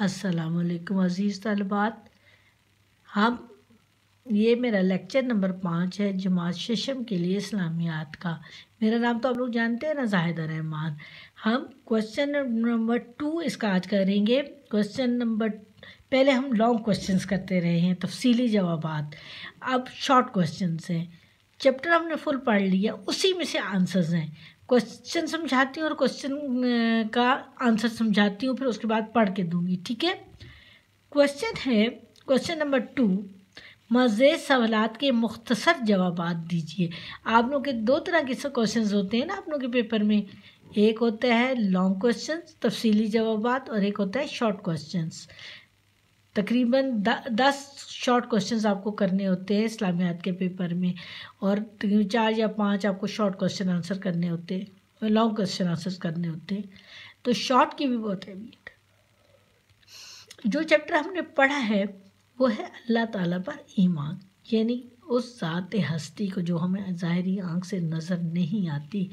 असलकम अज़ीज़ तलबात हम ये मेरा लेक्चर नंबर पाँच है जमात शशम के लिए इस्लामियात का मेरा नाम तो आप लोग जानते हैं ना जाहिद रहमान हम क्वेश्चन नंबर टू इसका आज करेंगे क्वेश्चन नंबर पहले हम लॉन्ग क्वेश्चंस करते रहे हैं तफसीली जवाब अब शॉर्ट क्वेश्चंस हैं चैप्टर हमने फुल पढ़ लिया उसी में से आंसर्स हैं क्वेश्चन समझाती हूँ और क्वेश्चन का आंसर समझाती हूँ फिर उसके बाद पढ़ के दूंगी ठीक है क्वेश्चन है क्वेश्चन नंबर टू मज़े सवालत के मुख्तसर जवाब दीजिए आप लोग के दो तरह के क्वेश्चन होते हैं ना आप लोग के पेपर में एक होता है लॉन्ग क्वेश्चन तफसीली जवाब और एक होता है शॉर्ट क्वेश्चन तकरीबन दस शॉर्ट क्वेश्चन आपको करने होते हैं इस्लामियात के पेपर में और चार या पाँच आपको शॉर्ट क्वेश्चन आंसर करने होते हैं लॉन्ग क्वेश्चन आंसर करने होते हैं तो शॉर्ट की भी बहुत अहमियत है जो चैप्टर हमने पढ़ा है वो है अल्लाह ताला पर ईमान यानी उस ज़ात हस्ती को जो हमें ज़ाहरी आँख से नज़र नहीं आती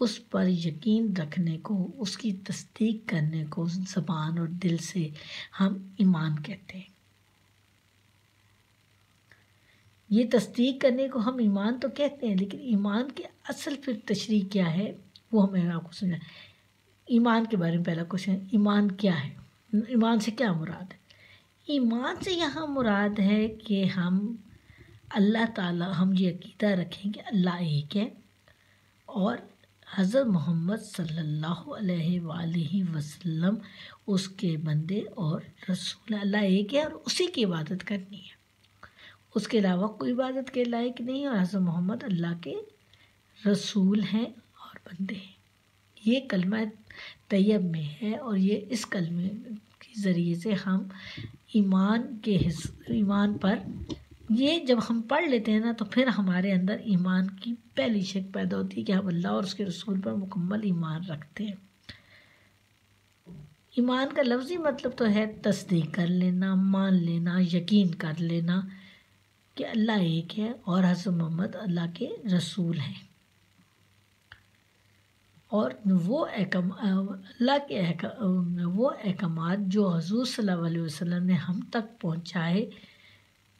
उस पर यकीन रखने को उसकी तस्दीक करने को ज़बान और दिल से हम ईमान कहते हैं ये तस्दीक करने को हम ईमान तो कहते हैं लेकिन ईमान के असल फिर तशरी क्या है वो हमें आपको समझा ईमान के बारे में पहला क्वेश्चन ईमान क्या है ईमान से क्या मुराद है ईमान से यहाँ मुराद है कि हम अल्लाह ताला हम ये अकीदा रखें कि अल्लाह एक है और हज़रत मोहम्मद सल्लल्लाहु अलैहि वसल्लम उसके बंदे और रसूल अल्लाह एक है और उसी की इबादत करनी है उसके अलावा कोई इबादत के लायक नहीं और हज़रत मोहम्मद अल्लाह के रसूल हैं और बंदे हैं ये कलमा तैयब में है और ये इस कलमे के ज़रिए से हम ईमान के ईमान पर ये जब हम पढ़ लेते हैं ना तो फिर हमारे अंदर ईमान की पहली शक पैदा होती है कि हम अल्लाह और उसके रसूल पर मुकम्मल ईमान रखते हैं ईमान का लफ्ज़ी मतलब तो है तस्दीक कर लेना मान लेना यकीन कर लेना कि अल्लाह एक है और हजरत मोहम्मद अल्लाह के रसूल हैं और वो एहकम अल्लाह के एक, वो अहकाम जो हजूर सल्लल्लाहु अलैहि वसल्लम ने हम तक पहुँचाए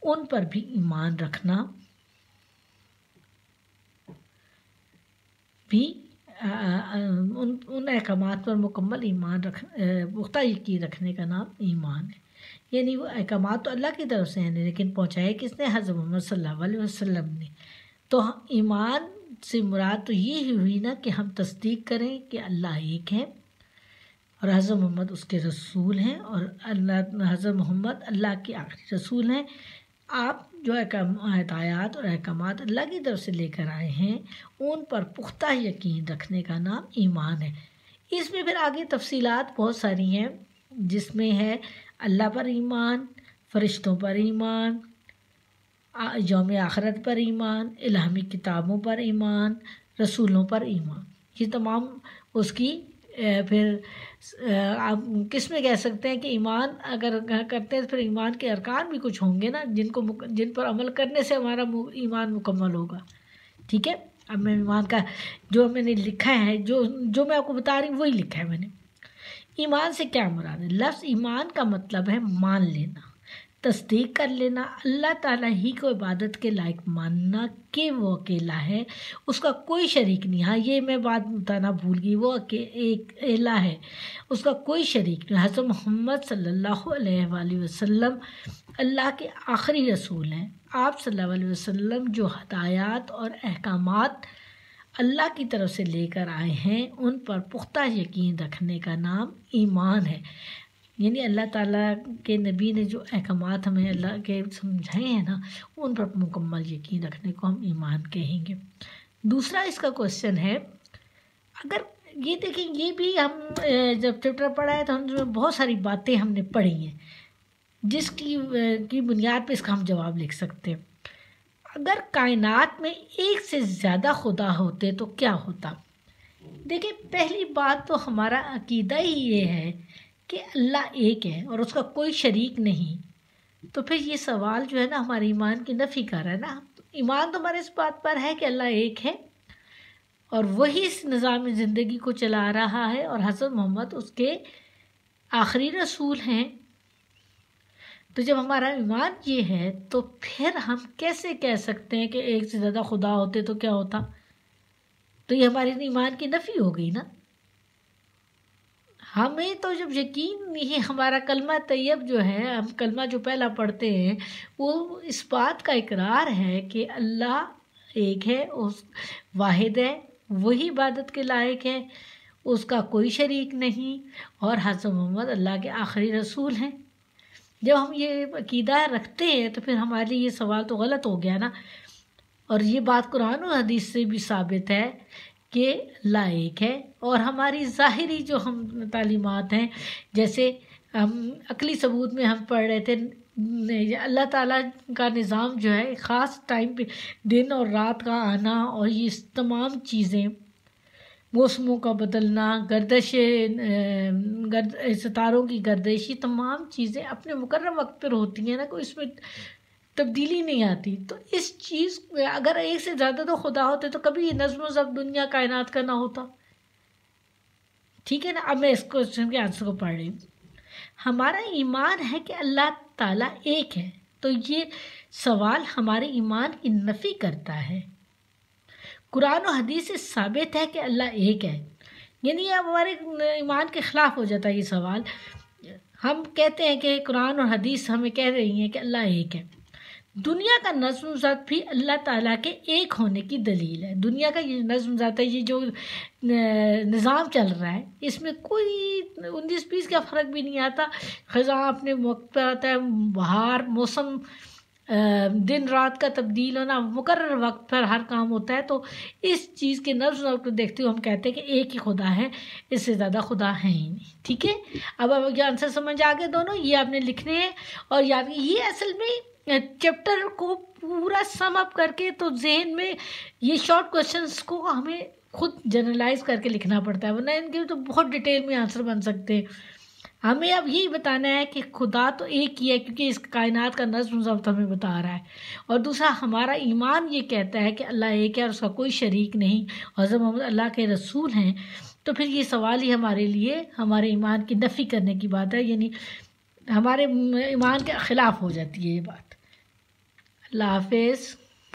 उन पर भी ईमान रखना भी आ, उन उन अहकाम पर मुकम्मल ईमान रख पुख्ता यकीन रखने का नाम ईमान है यानी वो अहकाम तो अल्लाह की तरफ से हैं लेकिन पहुँचाए किसने हज़रत मोहम्मद सल्लल्लाहु अलैहि वसल्लम ने तो हाँ, ईमान से मुराद तो ये ही हुई ना कि हम तस्दीक करें कि अल्लाह एक है और हज़रत मोहम्मद उसके रसूल हैं और अल्लाह हज़रत मोहम्मद अल्लाह के आखिरी रसूल हैं आप जो हदायात और अहकाम अल्लाह की तरफ से लेकर आए हैं उन पर पुख्ता यकीन रखने का नाम ईमान है इसमें फिर आगे तफसीलात बहुत सारी हैं जिसमें है अल्लाह पर ईमान फरिश्तों पर ईमान योम आखरत पर ईमान इलामी किताबों पर ईमान रसूलों पर ईमान ये तमाम उसकी फिर आप किस में कह सकते हैं कि ईमान अगर करते हैं तो फिर ईमान के अरकान भी कुछ होंगे ना जिनको जिन पर अमल करने से हमारा ईमान मुकम्मल होगा ठीक है अब मैं ईमान का जो मैंने लिखा है जो जो मैं आपको बता रही हूँ वही लिखा है मैंने ईमान से क्या मुराद है लफ्ज़ ईमान का मतलब है मान लेना तस्दीक कर लेना अल्लाह ताला ही को इबादत के लायक मानना कि वो अकेला है उसका कोई शरीक नहीं हाँ ये मैं बात बताना भूल गई वो अके अला है उसका कोई शरीक नहीं हज़र मोहम्मद सल्लल्लाहु अलैहि वसल्लम अल्लाह के आखिरी रसूल हैं आप सल्लल्लाहु अलैहि वसल्लम जो हदायत और अहकाम अल्लाह की तरफ से लेकर आए हैं उन पर पुख्ता यकीन रखने का नाम ईमान है यानी अल्लाह ताला के नबी ने जो अहकाम हमें अल्लाह के समझाए हैं ना उन पर मुकम्मल यकीन रखने को हम ईमान कहेंगे दूसरा इसका क्वेश्चन है अगर ये देखें ये भी हम जब चैप्टर पढ़ा है तो हम जो बहुत सारी बातें हमने पढ़ी हैं जिसकी की बुनियाद पे इसका हम जवाब लिख सकते हैं अगर कायनात में एक से ज़्यादा खुदा होते तो क्या होता देखिए पहली बात तो हमारा अकीदा ही ये है कि अल्लाह एक है और उसका कोई शरीक नहीं तो फिर ये सवाल जो है ना हमारे ईमान की नफ़ी कर रहा है ना तो ईमान तो हमारे इस बात पर है कि अल्लाह एक है और वही इस निज़ाम ज़िंदगी को चला रहा है और हज़रत मोहम्मद उसके आखिरी रसूल हैं तो जब हमारा ईमान ये है तो फिर हम कैसे कह सकते हैं कि एक से ज़्यादा खुदा होते तो क्या होता तो ये हमारे ईमान की नफ़ी हो गई ना हमें तो जब यकीन नहीं हमारा कलमा तैयब जो है हम कलमा जो पहला पढ़ते हैं वो इस बात का इकरार है कि अल्लाह एक है उस वाहिद है वही इबादत के लायक है उसका कोई शरीक नहीं और हसन मोहम्मद अल्लाह के आखिरी रसूल हैं जब हम ये अकीदा रखते हैं तो फिर हमारे लिए ये सवाल तो गलत हो गया ना और ये बात कुरान और हदीस से भी साबित है के लायक है और हमारी ज़ाहरी जो हम तालीमत हैं जैसे हम अकली सबूत में हम पढ़ रहे थे अल्लाह ताला का निज़ाम जो है ख़ास टाइम पे दिन और रात का आना और ये तमाम चीज़ें मौसमों का बदलना गर्दश गर्द सितारों की गर्दश ये तमाम चीज़ें अपने मुकर वक्त पर होती हैं ना कोई इसमें तब्दीली नहीं आती तो इस चीज़ में अगर एक से ज़्यादा तो खुदा होते तो कभी ये नज्म जब दुनिया कायनात का ना होता ठीक है ना अब मैं इस क्वेश्चन के आंसर को पढ़ रही हूँ हमारा ईमान है कि अल्लाह ताला एक है तो ये सवाल हमारे ईमान की नफ़ी करता है कुरान और हदीस से साबित है कि अल्लाह एक है यानी अब हमारे ईमान के ख़िलाफ़ हो जाता है ये सवाल हम कहते हैं कि कुरान और हदीस हमें कह रही हैं कि अल्लाह एक है दुनिया का नज्म ज़ात भी अल्लाह ताला के एक होने की दलील है दुनिया का ये नज्म ज़ात है ये जो निज़ाम चल रहा है इसमें कोई उन्नीस बीस का फ़र्क भी नहीं आता ख़ज़ा अपने वक्त पर आता है बहार मौसम दिन रात का तब्दील होना मुकर वक्त पर हर काम होता है तो इस चीज़ के नर्व नर्व को देखते हुए हम कहते हैं कि एक ही खुदा है इससे ज़्यादा खुदा है ही नहीं ठीक है अब अब ये आंसर समझ आ गए दोनों ये आपने लिखने हैं और याद ये असल में चैप्टर को पूरा सम अप करके तो जहन में ये शॉर्ट क्वेश्चंस को हमें खुद जनरलाइज करके लिखना पड़ता है वरना इनके तो बहुत डिटेल में आंसर बन सकते हैं हमें अब यही बताना है कि खुदा तो एक ही है क्योंकि इस कायनात का नज्म जब्त हमें बता रहा है और दूसरा हमारा ईमान ये कहता है कि अल्लाह एक है और उसका कोई शरीक नहीं और जब हम अल्लाह के रसूल हैं तो फिर ये सवाल ही हमारे लिए हमारे ईमान की नफ़ी करने की बात है यानी हमारे ईमान के ख़िलाफ़ हो जाती है ये बात अल्लाह हाफिज़